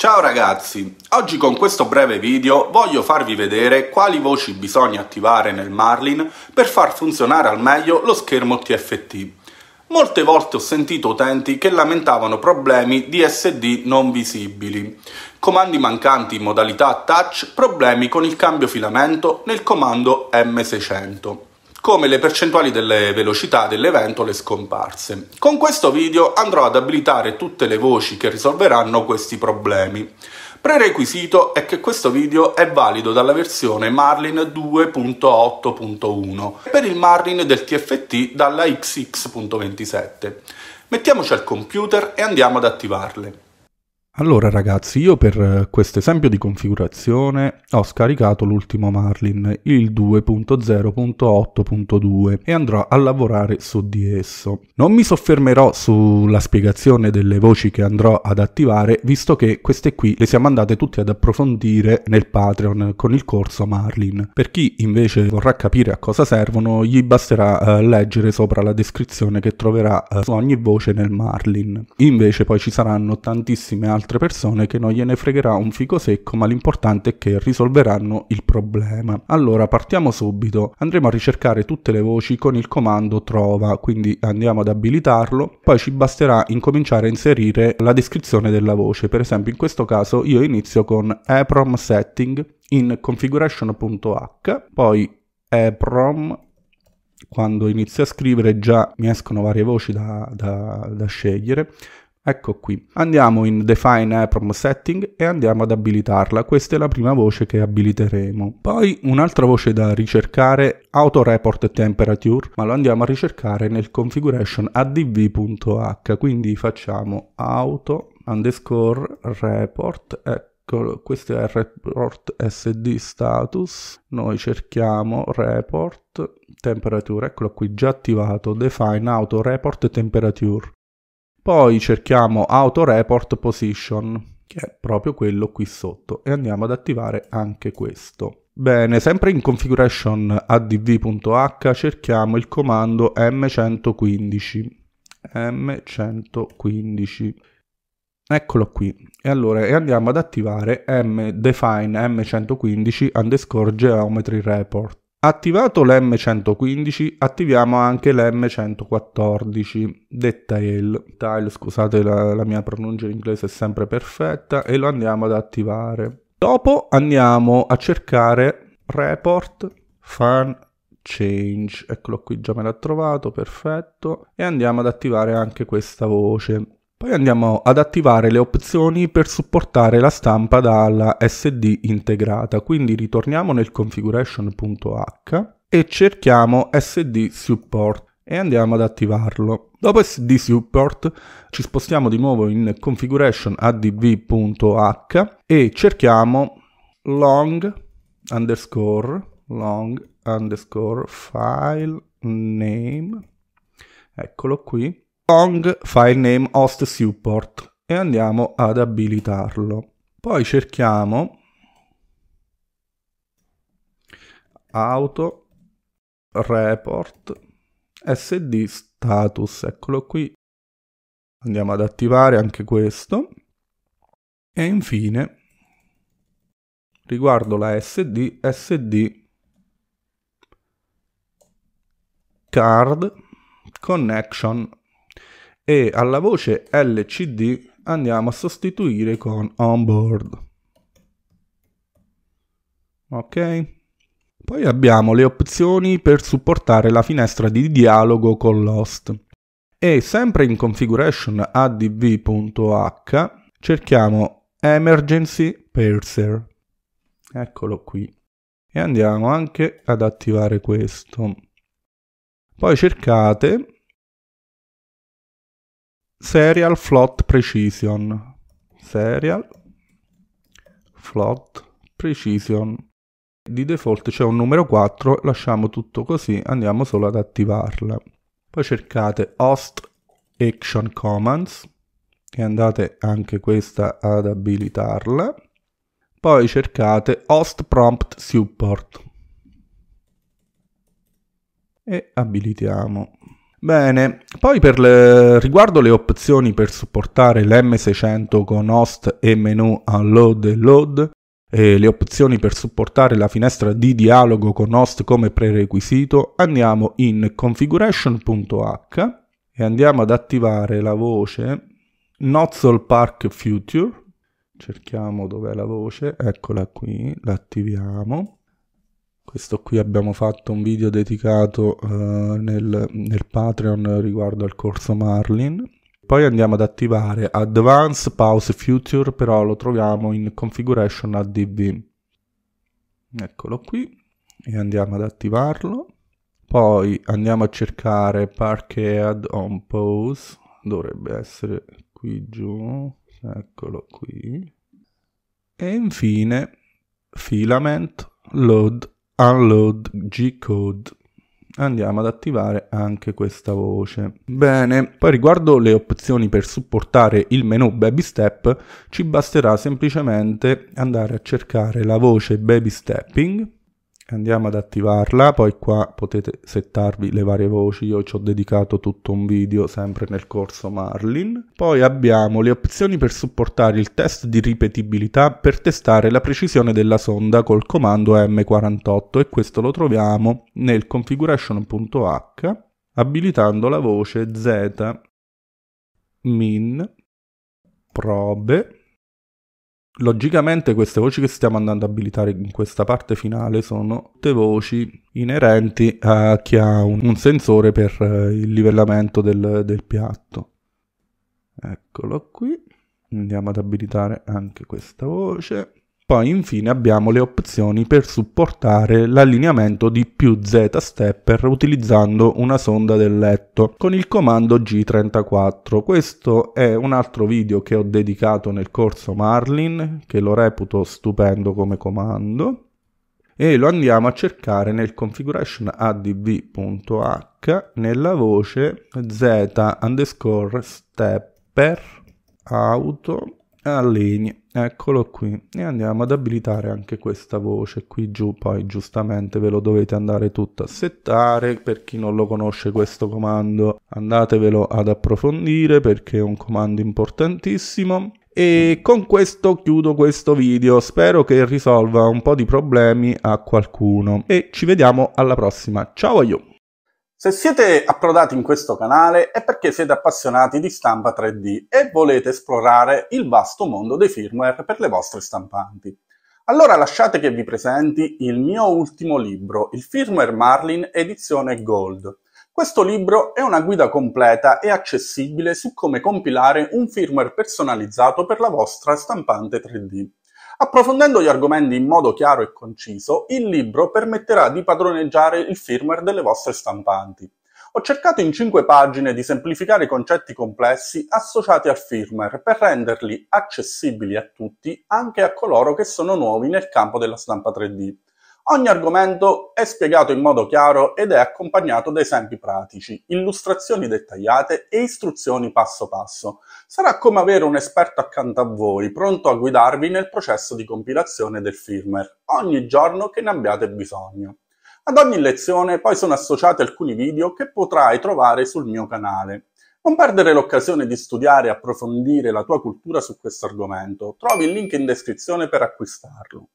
Ciao ragazzi, oggi con questo breve video voglio farvi vedere quali voci bisogna attivare nel Marlin per far funzionare al meglio lo schermo TFT. Molte volte ho sentito utenti che lamentavano problemi di SD non visibili, comandi mancanti in modalità touch, problemi con il cambio filamento nel comando M600 come le percentuali delle velocità delle ventole scomparse. Con questo video andrò ad abilitare tutte le voci che risolveranno questi problemi. Prerequisito è che questo video è valido dalla versione Marlin 2.8.1 per il Marlin del TFT dalla XX.27. Mettiamoci al computer e andiamo ad attivarle. Allora ragazzi, io per eh, questo esempio di configurazione ho scaricato l'ultimo Marlin, il 2.0.8.2 e andrò a lavorare su di esso. Non mi soffermerò sulla spiegazione delle voci che andrò ad attivare, visto che queste qui le siamo andate tutte ad approfondire nel Patreon con il corso Marlin. Per chi invece vorrà capire a cosa servono, gli basterà eh, leggere sopra la descrizione che troverà eh, su ogni voce nel Marlin. Invece poi ci saranno tantissime altre altre persone che non gliene fregherà un fico secco, ma l'importante è che risolveranno il problema. Allora partiamo subito. Andremo a ricercare tutte le voci con il comando trova, quindi andiamo ad abilitarlo. Poi ci basterà incominciare a inserire la descrizione della voce. Per esempio, in questo caso io inizio con EPROM setting in configuration.h, poi EPROM quando inizio a scrivere già mi escono varie voci da, da, da scegliere Ecco qui. Andiamo in Define EEPROM Setting e andiamo ad abilitarla. Questa è la prima voce che abiliteremo. Poi un'altra voce da ricercare, Auto Report Temperature, ma lo andiamo a ricercare nel configuration addv.h. Quindi facciamo auto underscore report, eccolo, questo è report sd status, noi cerchiamo report temperature, eccolo qui già attivato, define auto report temperature. Poi cerchiamo Auto Report Position, che è proprio quello qui sotto, e andiamo ad attivare anche questo. Bene, sempre in configuration addv.h cerchiamo il comando m115. m115. Eccolo qui. E allora e andiamo ad attivare m define m115 underscore geometry report Attivato l'M115, attiviamo anche l'M114, detta Tile. Tile, scusate la, la mia pronuncia in inglese è sempre perfetta, e lo andiamo ad attivare. Dopo andiamo a cercare report fan change, eccolo qui già me l'ha trovato, perfetto, e andiamo ad attivare anche questa voce. Poi andiamo ad attivare le opzioni per supportare la stampa dalla SD integrata, quindi ritorniamo nel configuration.h e cerchiamo SD support e andiamo ad attivarlo. Dopo SD support ci spostiamo di nuovo in configuration.adv.h e cerchiamo long underscore long underscore file name eccolo qui long file host support e andiamo ad abilitarlo. Poi cerchiamo auto report sd status, eccolo qui. Andiamo ad attivare anche questo. E infine, riguardo la sd, sd card connection e alla voce LCD andiamo a sostituire con onboard. Ok? Poi abbiamo le opzioni per supportare la finestra di dialogo con l'host. E sempre in configuration adv.h cerchiamo emergency parser. Eccolo qui. E andiamo anche ad attivare questo. Poi cercate serial float precision. Serial float precision. Di default c'è un numero 4, lasciamo tutto così, andiamo solo ad attivarla. Poi cercate host action commands e andate anche questa ad abilitarla. Poi cercate host prompt support e abilitiamo. Bene, poi per le, riguardo le opzioni per supportare l'M600 con host e menu unload e load, e le opzioni per supportare la finestra di dialogo con host come prerequisito, andiamo in configuration.h e andiamo ad attivare la voce Nozzle Park Future. Cerchiamo dov'è la voce, eccola qui, l'attiviamo questo qui abbiamo fatto un video dedicato eh, nel, nel Patreon riguardo al corso Marlin poi andiamo ad attivare Advanced Pause Future, però lo troviamo in Configuration ADV. Eccolo qui e andiamo ad attivarlo. Poi andiamo a cercare Parkhead on Pause, dovrebbe essere qui giù, eccolo qui. E infine Filament Load unload G-code andiamo ad attivare anche questa voce. Bene, poi riguardo le opzioni per supportare il menu Baby Step, ci basterà semplicemente andare a cercare la voce Baby Stepping andiamo ad attivarla poi qua potete settarvi le varie voci io ci ho dedicato tutto un video sempre nel corso Marlin poi abbiamo le opzioni per supportare il test di ripetibilità per testare la precisione della sonda col comando M48 e questo lo troviamo nel configuration.h abilitando la voce z min probe Logicamente queste voci che stiamo andando a abilitare in questa parte finale sono tutte voci inerenti a chi ha un, un sensore per eh, il livellamento del, del piatto. Eccolo qui. Andiamo ad abilitare anche questa voce. Poi infine abbiamo le opzioni per supportare l'allineamento di più Z stepper utilizzando una sonda del letto con il comando G34. Questo è un altro video che ho dedicato nel corso Marlin che lo reputo stupendo come comando e lo andiamo a cercare nel configurationadv.h nella voce z underscore stepper auto allegni eccolo qui e andiamo ad abilitare anche questa voce qui giù poi giustamente ve lo dovete andare tutto a settare per chi non lo conosce questo comando andatevelo ad approfondire perché è un comando importantissimo e con questo chiudo questo video spero che risolva un po' di problemi a qualcuno e ci vediamo alla prossima ciao a you se siete approdati in questo canale è perché siete appassionati di stampa 3D e volete esplorare il vasto mondo dei firmware per le vostre stampanti. Allora lasciate che vi presenti il mio ultimo libro, il Firmware Marlin edizione Gold. Questo libro è una guida completa e accessibile su come compilare un firmware personalizzato per la vostra stampante 3D. Approfondendo gli argomenti in modo chiaro e conciso, il libro permetterà di padroneggiare il firmware delle vostre stampanti. Ho cercato in 5 pagine di semplificare i concetti complessi associati al firmware per renderli accessibili a tutti, anche a coloro che sono nuovi nel campo della stampa 3D. Ogni argomento è spiegato in modo chiaro ed è accompagnato da esempi pratici, illustrazioni dettagliate e istruzioni passo passo. Sarà come avere un esperto accanto a voi, pronto a guidarvi nel processo di compilazione del firmware, ogni giorno che ne abbiate bisogno. Ad ogni lezione poi sono associati alcuni video che potrai trovare sul mio canale. Non perdere l'occasione di studiare e approfondire la tua cultura su questo argomento. Trovi il link in descrizione per acquistarlo.